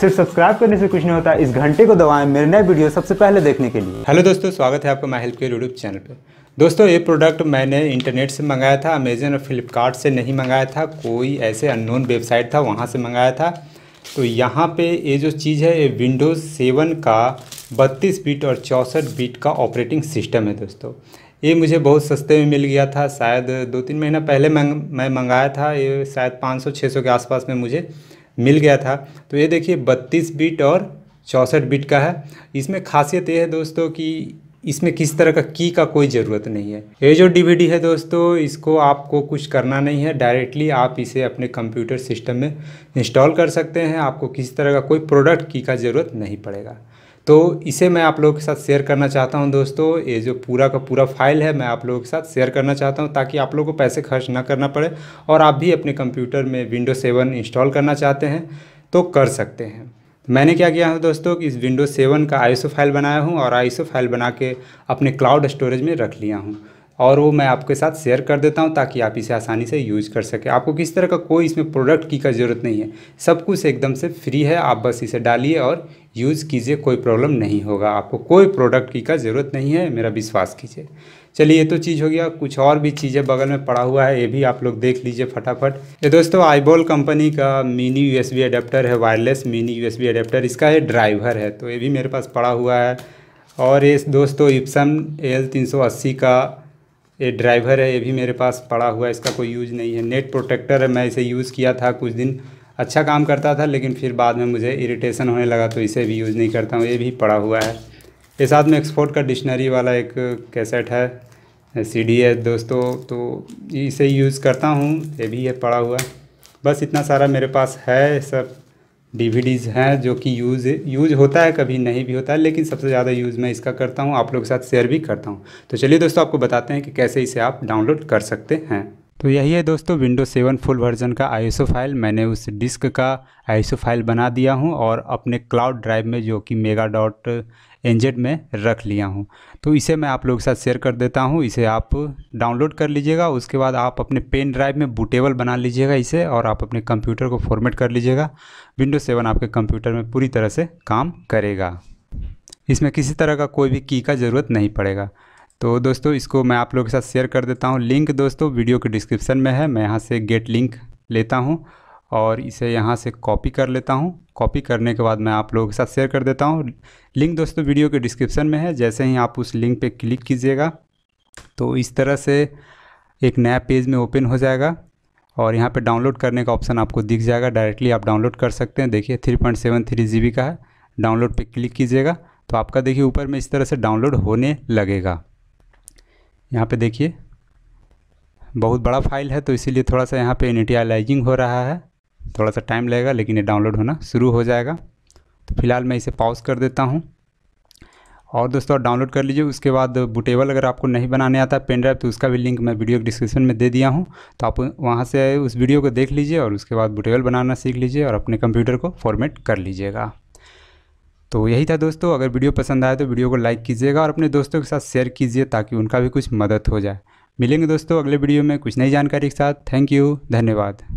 सिर्फ सब्सक्राइब करने से कुछ नहीं होता इस घंटे को दबाएं मेरे नए वीडियो सबसे पहले देखने के लिए हेलो दोस्तों स्वागत है आपका माई हेल्प के यूट्यूब चैनल पर दोस्तों ये प्रोडक्ट मैंने इंटरनेट से मंगाया था अमेजन और फ्लिपकार्ट से नहीं मंगाया था कोई ऐसे अननोन वेबसाइट था वहाँ से मंगाया था तो यहाँ पे ये जो चीज़ है ये विंडोज़ सेवन का बत्तीस बीट और चौंसठ बीट का ऑपरेटिंग सिस्टम है दोस्तों ये मुझे बहुत सस्ते में मिल गया था शायद दो तीन महीना पहले मैं मंगाया था ये शायद पाँच सौ के आसपास में मुझे मिल गया था तो ये देखिए बत्तीस बिट और चौंसठ बिट का है इसमें खासियत ये है दोस्तों कि इसमें किस तरह का की का कोई ज़रूरत नहीं है ये जो डीवीडी है दोस्तों इसको आपको कुछ करना नहीं है डायरेक्टली आप इसे अपने कंप्यूटर सिस्टम में इंस्टॉल कर सकते हैं आपको किसी तरह का कोई प्रोडक्ट की का ज़रूरत नहीं पड़ेगा तो इसे मैं आप लोगों के साथ शेयर करना चाहता हूं दोस्तों ये जो पूरा का पूरा फाइल है मैं आप लोगों के साथ शेयर करना चाहता हूं ताकि आप लोगों को पैसे खर्च ना करना पड़े और आप भी अपने कंप्यूटर में विंडो सेवन इंस्टॉल करना चाहते हैं तो कर सकते हैं मैंने क्या किया है दोस्तों कि इस विंडो सेवन का आईएसओ फाइल बनाया हूँ और आईएसओ फाइल बना के अपने क्लाउड स्टोरेज में रख लिया हूँ और वो मैं आपके साथ शेयर कर देता हूँ ताकि आप इसे आसानी से यूज कर सकें आपको किसी तरह का कोई इसमें प्रोडक्ट की का ज़रूरत नहीं है सब कुछ एकदम से फ्री है आप बस इसे डालिए और यूज़ कीजिए कोई प्रॉब्लम नहीं होगा आपको कोई प्रोडक्ट की का ज़रूरत नहीं है मेरा विश्वास कीजिए चलिए ये तो चीज़ हो गया कुछ और भी चीज़ें बगल में पड़ा हुआ है ये भी आप लोग देख लीजिए फटाफट ये दोस्तों आईबॉल कंपनी का मिनी यूएसबी एस है वायरलेस मिनी यूएसबी अडेप्टर इसका ये ड्राइवर है तो ये भी मेरे पास पड़ा हुआ है और ये दोस्तों इप्सम एल तीन का ये ड्राइवर है ये भी मेरे पास पड़ा हुआ है इसका कोई यूज़ नहीं है नेट प्रोटेक्टर है मैं इसे यूज़ किया था कुछ दिन अच्छा काम करता था लेकिन फिर बाद में मुझे इरिटेशन होने लगा तो इसे भी यूज़ नहीं करता हूँ ये भी पड़ा हुआ है ये साथ में एक्सपोर्ट का डिक्शनरी वाला एक कैसेट है सी डी है दोस्तों तो इसे यूज़ करता हूँ ये भी है पड़ा हुआ बस इतना सारा मेरे पास है सब डीवीडीज हैं जो कि यूज़ यूज होता है कभी नहीं भी होता है लेकिन सबसे ज़्यादा यूज़ मैं इसका करता हूँ आप लोगों के साथ शेयर भी करता हूँ तो चलिए दोस्तों आपको बताते हैं कि कैसे इसे आप डाउनलोड कर सकते हैं तो यही है दोस्तों विंडो सेवन फुल वर्जन का आईएसओ फाइल मैंने उस डिस्क का आईएसओ फाइल बना दिया हूँ और अपने क्लाउड ड्राइव में जो कि मेगा डॉट एनजेड में रख लिया हूँ तो इसे मैं आप लोगों के साथ शेयर कर देता हूँ इसे आप डाउनलोड कर लीजिएगा उसके बाद आप अपने पेन ड्राइव में बुटेबल बना लीजिएगा इसे और आप अपने कंप्यूटर को फॉर्मेट कर लीजिएगा विंडो सेवन आपके कंप्यूटर में पूरी तरह से काम करेगा इसमें किसी तरह का कोई भी की का ज़रूरत नहीं पड़ेगा तो दोस्तों इसको मैं आप लोगों के साथ शेयर कर देता हूँ लिंक दोस्तों वीडियो के डिस्क्रिप्शन में है मैं यहाँ से गेट लिंक लेता हूँ और इसे यहाँ से कॉपी कर लेता हूँ कॉपी करने के बाद मैं आप लोगों के साथ शेयर कर देता हूँ लिंक दोस्तों वीडियो के डिस्क्रिप्शन में है जैसे ही आप उस लिंक पर क्लिक कीजिएगा तो इस तरह से एक नया पेज में ओपन हो जाएगा और यहाँ पे डाउनलोड करने का ऑप्शन आपको दिख जाएगा डायरेक्टली आप डाउनलोड कर सकते हैं देखिए 3.73 बी का है डाउनलोड पे क्लिक कीजिएगा तो आपका देखिए ऊपर में इस तरह से डाउनलोड होने लगेगा यहाँ पे देखिए बहुत बड़ा फाइल है तो इसीलिए थोड़ा सा यहाँ पे इनिटियालाइजिंग हो रहा है थोड़ा सा टाइम लगेगा लेकिन ये डाउनलोड होना शुरू हो जाएगा तो फिलहाल मैं इसे पॉज कर देता हूँ और दोस्तों डाउनलोड कर लीजिए उसके बाद बुटेबल अगर आपको नहीं बनाने आता पेन ड्राइव तो उसका भी लिंक मैं वीडियो के डिस्क्रिप्शन में दे दिया हूँ तो आप वहाँ से उस वीडियो को देख लीजिए और उसके बाद बुटेबल बनाना सीख लीजिए और अपने कंप्यूटर को फॉर्मेट कर लीजिएगा तो यही था दोस्तों अगर वीडियो पसंद आए तो वीडियो को लाइक कीजिएगा और अपने दोस्तों के साथ शेयर कीजिए ताकि उनका भी कुछ मदद हो जाए मिलेंगे दोस्तों अगले वीडियो में कुछ नई जानकारी के साथ थैंक यू धन्यवाद